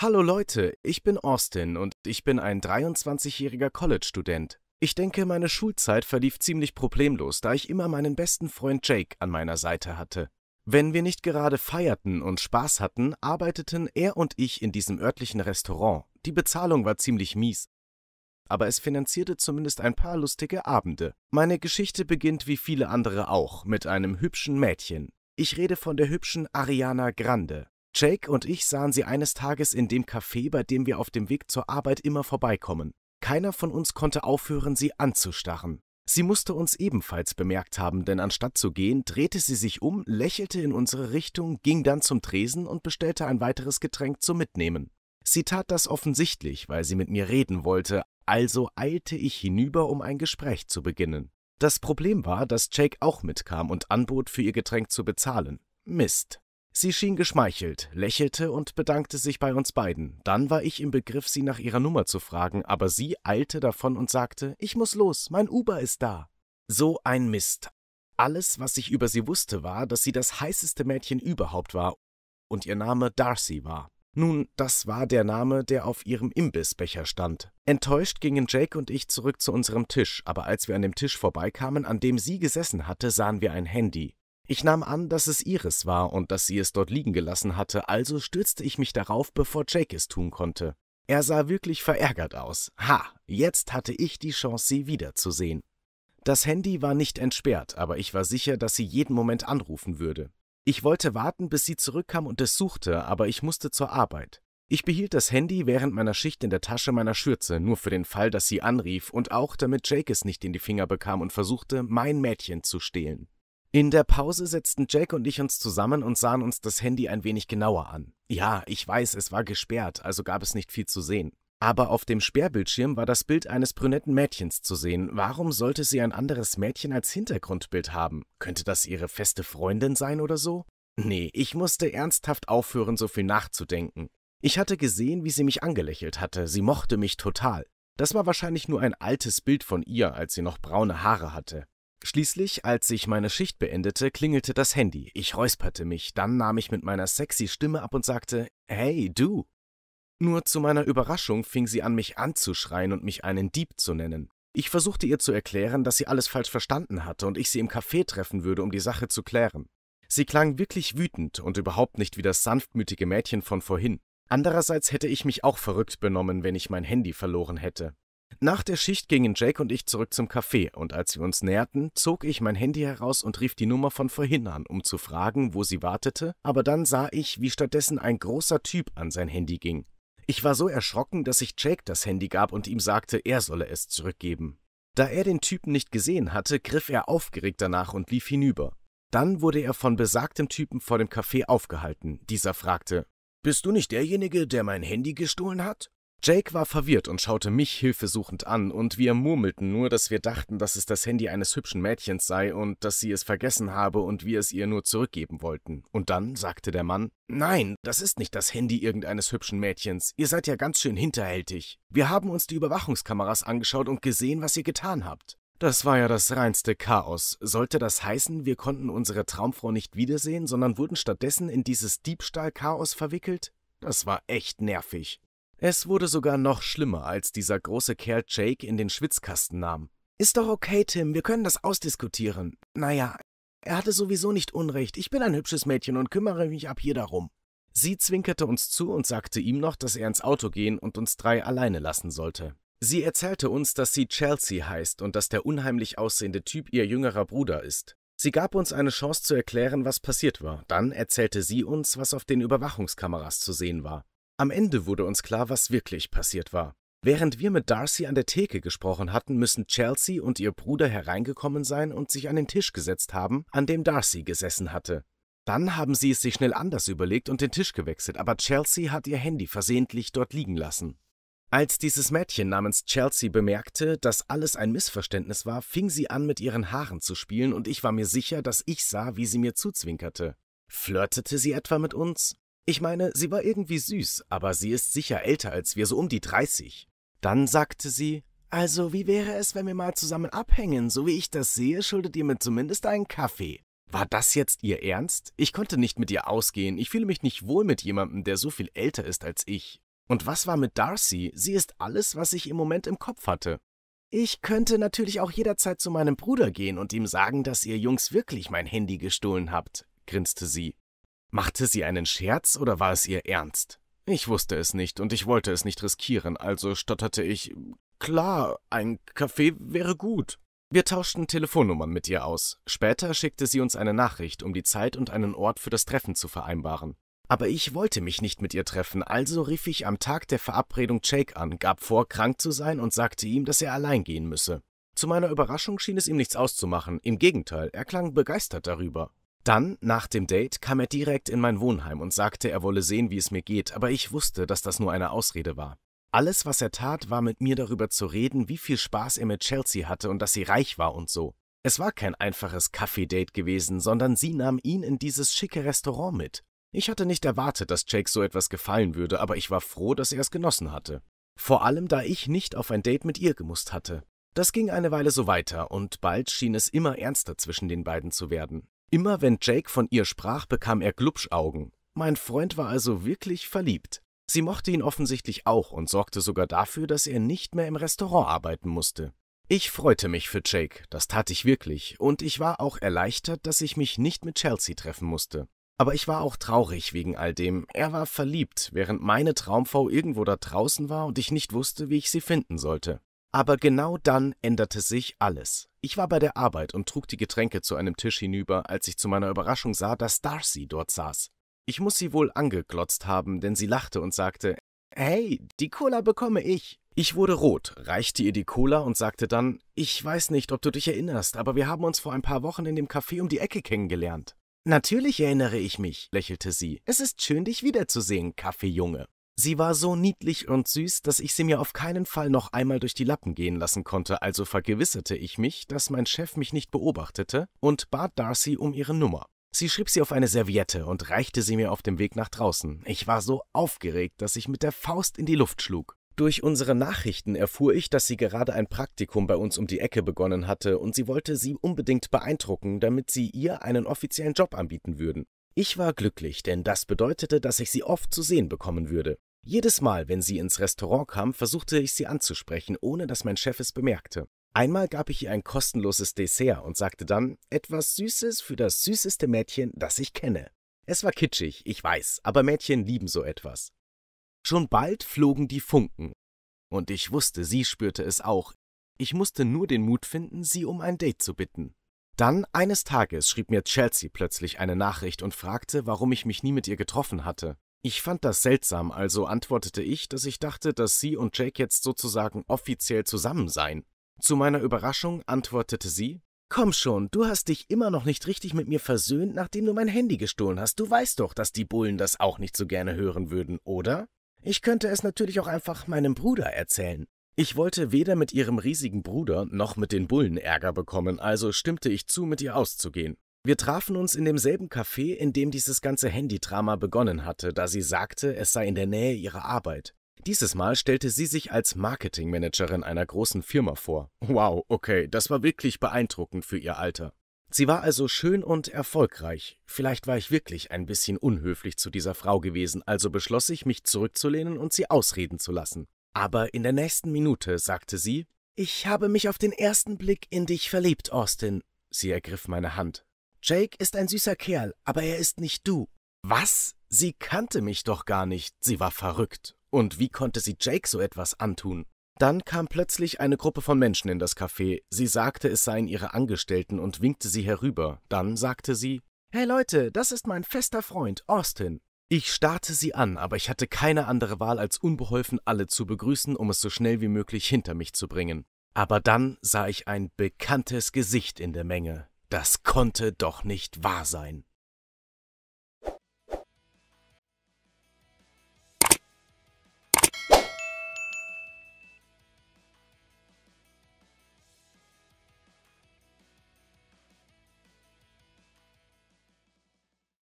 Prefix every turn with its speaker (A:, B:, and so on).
A: Hallo Leute, ich bin Austin und ich bin ein 23-jähriger College-Student. Ich denke, meine Schulzeit verlief ziemlich problemlos, da ich immer meinen besten Freund Jake an meiner Seite hatte. Wenn wir nicht gerade feierten und Spaß hatten, arbeiteten er und ich in diesem örtlichen Restaurant. Die Bezahlung war ziemlich mies, aber es finanzierte zumindest ein paar lustige Abende. Meine Geschichte beginnt wie viele andere auch mit einem hübschen Mädchen. Ich rede von der hübschen Ariana Grande. Jake und ich sahen sie eines Tages in dem Café, bei dem wir auf dem Weg zur Arbeit immer vorbeikommen. Keiner von uns konnte aufhören, sie anzustarren. Sie musste uns ebenfalls bemerkt haben, denn anstatt zu gehen, drehte sie sich um, lächelte in unsere Richtung, ging dann zum Tresen und bestellte ein weiteres Getränk zum Mitnehmen. Sie tat das offensichtlich, weil sie mit mir reden wollte, also eilte ich hinüber, um ein Gespräch zu beginnen. Das Problem war, dass Jake auch mitkam und anbot, für ihr Getränk zu bezahlen. Mist. Sie schien geschmeichelt, lächelte und bedankte sich bei uns beiden. Dann war ich im Begriff, sie nach ihrer Nummer zu fragen, aber sie eilte davon und sagte, ich muss los, mein Uber ist da. So ein Mist. Alles, was ich über sie wusste, war, dass sie das heißeste Mädchen überhaupt war und ihr Name Darcy war. Nun, das war der Name, der auf ihrem Imbissbecher stand. Enttäuscht gingen Jake und ich zurück zu unserem Tisch, aber als wir an dem Tisch vorbeikamen, an dem sie gesessen hatte, sahen wir ein Handy. Ich nahm an, dass es ihres war und dass sie es dort liegen gelassen hatte, also stürzte ich mich darauf, bevor Jake es tun konnte. Er sah wirklich verärgert aus. Ha, jetzt hatte ich die Chance, sie wiederzusehen. Das Handy war nicht entsperrt, aber ich war sicher, dass sie jeden Moment anrufen würde. Ich wollte warten, bis sie zurückkam und es suchte, aber ich musste zur Arbeit. Ich behielt das Handy während meiner Schicht in der Tasche meiner Schürze, nur für den Fall, dass sie anrief und auch damit Jake es nicht in die Finger bekam und versuchte, mein Mädchen zu stehlen. In der Pause setzten Jack und ich uns zusammen und sahen uns das Handy ein wenig genauer an. Ja, ich weiß, es war gesperrt, also gab es nicht viel zu sehen. Aber auf dem Sperrbildschirm war das Bild eines brünetten Mädchens zu sehen. Warum sollte sie ein anderes Mädchen als Hintergrundbild haben? Könnte das ihre feste Freundin sein oder so? Nee, ich musste ernsthaft aufhören, so viel nachzudenken. Ich hatte gesehen, wie sie mich angelächelt hatte. Sie mochte mich total. Das war wahrscheinlich nur ein altes Bild von ihr, als sie noch braune Haare hatte. Schließlich, als ich meine Schicht beendete, klingelte das Handy. Ich räusperte mich, dann nahm ich mit meiner sexy Stimme ab und sagte: Hey, du! Nur zu meiner Überraschung fing sie an, mich anzuschreien und mich einen Dieb zu nennen. Ich versuchte ihr zu erklären, dass sie alles falsch verstanden hatte und ich sie im Café treffen würde, um die Sache zu klären. Sie klang wirklich wütend und überhaupt nicht wie das sanftmütige Mädchen von vorhin. Andererseits hätte ich mich auch verrückt benommen, wenn ich mein Handy verloren hätte. Nach der Schicht gingen Jake und ich zurück zum Café und als wir uns näherten, zog ich mein Handy heraus und rief die Nummer von vorhin an, um zu fragen, wo sie wartete, aber dann sah ich, wie stattdessen ein großer Typ an sein Handy ging. Ich war so erschrocken, dass ich Jake das Handy gab und ihm sagte, er solle es zurückgeben. Da er den Typen nicht gesehen hatte, griff er aufgeregt danach und lief hinüber. Dann wurde er von besagtem Typen vor dem Café aufgehalten. Dieser fragte, Bist du nicht derjenige, der mein Handy gestohlen hat? Jake war verwirrt und schaute mich hilfesuchend an, und wir murmelten nur, dass wir dachten, dass es das Handy eines hübschen Mädchens sei und dass sie es vergessen habe und wir es ihr nur zurückgeben wollten. Und dann sagte der Mann, Nein, das ist nicht das Handy irgendeines hübschen Mädchens, ihr seid ja ganz schön hinterhältig. Wir haben uns die Überwachungskameras angeschaut und gesehen, was ihr getan habt. Das war ja das reinste Chaos. Sollte das heißen, wir konnten unsere Traumfrau nicht wiedersehen, sondern wurden stattdessen in dieses Diebstahlchaos verwickelt? Das war echt nervig. Es wurde sogar noch schlimmer, als dieser große Kerl Jake in den Schwitzkasten nahm. Ist doch okay, Tim, wir können das ausdiskutieren. Naja, er hatte sowieso nicht Unrecht, ich bin ein hübsches Mädchen und kümmere mich ab hier darum. Sie zwinkerte uns zu und sagte ihm noch, dass er ins Auto gehen und uns drei alleine lassen sollte. Sie erzählte uns, dass sie Chelsea heißt und dass der unheimlich aussehende Typ ihr jüngerer Bruder ist. Sie gab uns eine Chance zu erklären, was passiert war. Dann erzählte sie uns, was auf den Überwachungskameras zu sehen war. Am Ende wurde uns klar, was wirklich passiert war. Während wir mit Darcy an der Theke gesprochen hatten, müssen Chelsea und ihr Bruder hereingekommen sein und sich an den Tisch gesetzt haben, an dem Darcy gesessen hatte. Dann haben sie es sich schnell anders überlegt und den Tisch gewechselt, aber Chelsea hat ihr Handy versehentlich dort liegen lassen. Als dieses Mädchen namens Chelsea bemerkte, dass alles ein Missverständnis war, fing sie an, mit ihren Haaren zu spielen, und ich war mir sicher, dass ich sah, wie sie mir zuzwinkerte. Flirtete sie etwa mit uns? Ich meine, sie war irgendwie süß, aber sie ist sicher älter als wir, so um die 30. Dann sagte sie, also wie wäre es, wenn wir mal zusammen abhängen? So wie ich das sehe, schuldet ihr mir zumindest einen Kaffee. War das jetzt ihr Ernst? Ich konnte nicht mit ihr ausgehen, ich fühle mich nicht wohl mit jemandem, der so viel älter ist als ich. Und was war mit Darcy? Sie ist alles, was ich im Moment im Kopf hatte. Ich könnte natürlich auch jederzeit zu meinem Bruder gehen und ihm sagen, dass ihr Jungs wirklich mein Handy gestohlen habt, grinste sie. Machte sie einen Scherz oder war es ihr Ernst? Ich wusste es nicht und ich wollte es nicht riskieren, also stotterte ich, klar, ein Kaffee wäre gut. Wir tauschten Telefonnummern mit ihr aus. Später schickte sie uns eine Nachricht, um die Zeit und einen Ort für das Treffen zu vereinbaren. Aber ich wollte mich nicht mit ihr treffen, also rief ich am Tag der Verabredung Jake an, gab vor, krank zu sein und sagte ihm, dass er allein gehen müsse. Zu meiner Überraschung schien es ihm nichts auszumachen, im Gegenteil, er klang begeistert darüber. Dann, nach dem Date, kam er direkt in mein Wohnheim und sagte, er wolle sehen, wie es mir geht, aber ich wusste, dass das nur eine Ausrede war. Alles, was er tat, war mit mir darüber zu reden, wie viel Spaß er mit Chelsea hatte und dass sie reich war und so. Es war kein einfaches Kaffee-Date gewesen, sondern sie nahm ihn in dieses schicke Restaurant mit. Ich hatte nicht erwartet, dass Jake so etwas gefallen würde, aber ich war froh, dass er es genossen hatte. Vor allem, da ich nicht auf ein Date mit ihr gemusst hatte. Das ging eine Weile so weiter, und bald schien es immer ernster zwischen den beiden zu werden. Immer wenn Jake von ihr sprach, bekam er Glubschaugen. Mein Freund war also wirklich verliebt. Sie mochte ihn offensichtlich auch und sorgte sogar dafür, dass er nicht mehr im Restaurant arbeiten musste. Ich freute mich für Jake, das tat ich wirklich, und ich war auch erleichtert, dass ich mich nicht mit Chelsea treffen musste. Aber ich war auch traurig wegen all dem. Er war verliebt, während meine Traumfrau irgendwo da draußen war und ich nicht wusste, wie ich sie finden sollte. Aber genau dann änderte sich alles. Ich war bei der Arbeit und trug die Getränke zu einem Tisch hinüber, als ich zu meiner Überraschung sah, dass Darcy dort saß. Ich muss sie wohl angeglotzt haben, denn sie lachte und sagte, Hey, die Cola bekomme ich. Ich wurde rot, reichte ihr die Cola und sagte dann, ich weiß nicht, ob du dich erinnerst, aber wir haben uns vor ein paar Wochen in dem Café um die Ecke kennengelernt. Natürlich erinnere ich mich, lächelte sie. Es ist schön, dich wiederzusehen, Kaffeejunge. Sie war so niedlich und süß, dass ich sie mir auf keinen Fall noch einmal durch die Lappen gehen lassen konnte, also vergewisserte ich mich, dass mein Chef mich nicht beobachtete und bat Darcy um ihre Nummer. Sie schrieb sie auf eine Serviette und reichte sie mir auf dem Weg nach draußen. Ich war so aufgeregt, dass ich mit der Faust in die Luft schlug. Durch unsere Nachrichten erfuhr ich, dass sie gerade ein Praktikum bei uns um die Ecke begonnen hatte und sie wollte sie unbedingt beeindrucken, damit sie ihr einen offiziellen Job anbieten würden. Ich war glücklich, denn das bedeutete, dass ich sie oft zu sehen bekommen würde. Jedes Mal, wenn sie ins Restaurant kam, versuchte ich sie anzusprechen, ohne dass mein Chef es bemerkte. Einmal gab ich ihr ein kostenloses Dessert und sagte dann etwas Süßes für das süßeste Mädchen, das ich kenne. Es war kitschig, ich weiß, aber Mädchen lieben so etwas. Schon bald flogen die Funken. Und ich wusste, sie spürte es auch. Ich musste nur den Mut finden, sie um ein Date zu bitten. Dann eines Tages schrieb mir Chelsea plötzlich eine Nachricht und fragte, warum ich mich nie mit ihr getroffen hatte. Ich fand das seltsam, also antwortete ich, dass ich dachte, dass sie und Jake jetzt sozusagen offiziell zusammen seien. Zu meiner Überraschung antwortete sie, Komm schon, du hast dich immer noch nicht richtig mit mir versöhnt, nachdem du mein Handy gestohlen hast. Du weißt doch, dass die Bullen das auch nicht so gerne hören würden, oder? Ich könnte es natürlich auch einfach meinem Bruder erzählen. Ich wollte weder mit ihrem riesigen Bruder noch mit den Bullen Ärger bekommen, also stimmte ich zu, mit ihr auszugehen. Wir trafen uns in demselben Café, in dem dieses ganze Handy-Drama begonnen hatte, da sie sagte, es sei in der Nähe ihrer Arbeit. Dieses Mal stellte sie sich als Marketingmanagerin einer großen Firma vor. Wow, okay, das war wirklich beeindruckend für ihr Alter. Sie war also schön und erfolgreich. Vielleicht war ich wirklich ein bisschen unhöflich zu dieser Frau gewesen, also beschloss ich, mich zurückzulehnen und sie ausreden zu lassen. Aber in der nächsten Minute sagte sie, ich habe mich auf den ersten Blick in dich verliebt, Austin. Sie ergriff meine Hand. Jake ist ein süßer Kerl, aber er ist nicht du. Was? Sie kannte mich doch gar nicht, sie war verrückt. Und wie konnte sie Jake so etwas antun? Dann kam plötzlich eine Gruppe von Menschen in das Café. Sie sagte, es seien ihre Angestellten und winkte sie herüber. Dann sagte sie: Hey Leute, das ist mein fester Freund, Austin. Ich starrte sie an, aber ich hatte keine andere Wahl, als unbeholfen alle zu begrüßen, um es so schnell wie möglich hinter mich zu bringen. Aber dann sah ich ein bekanntes Gesicht in der Menge. Das konnte doch nicht wahr sein.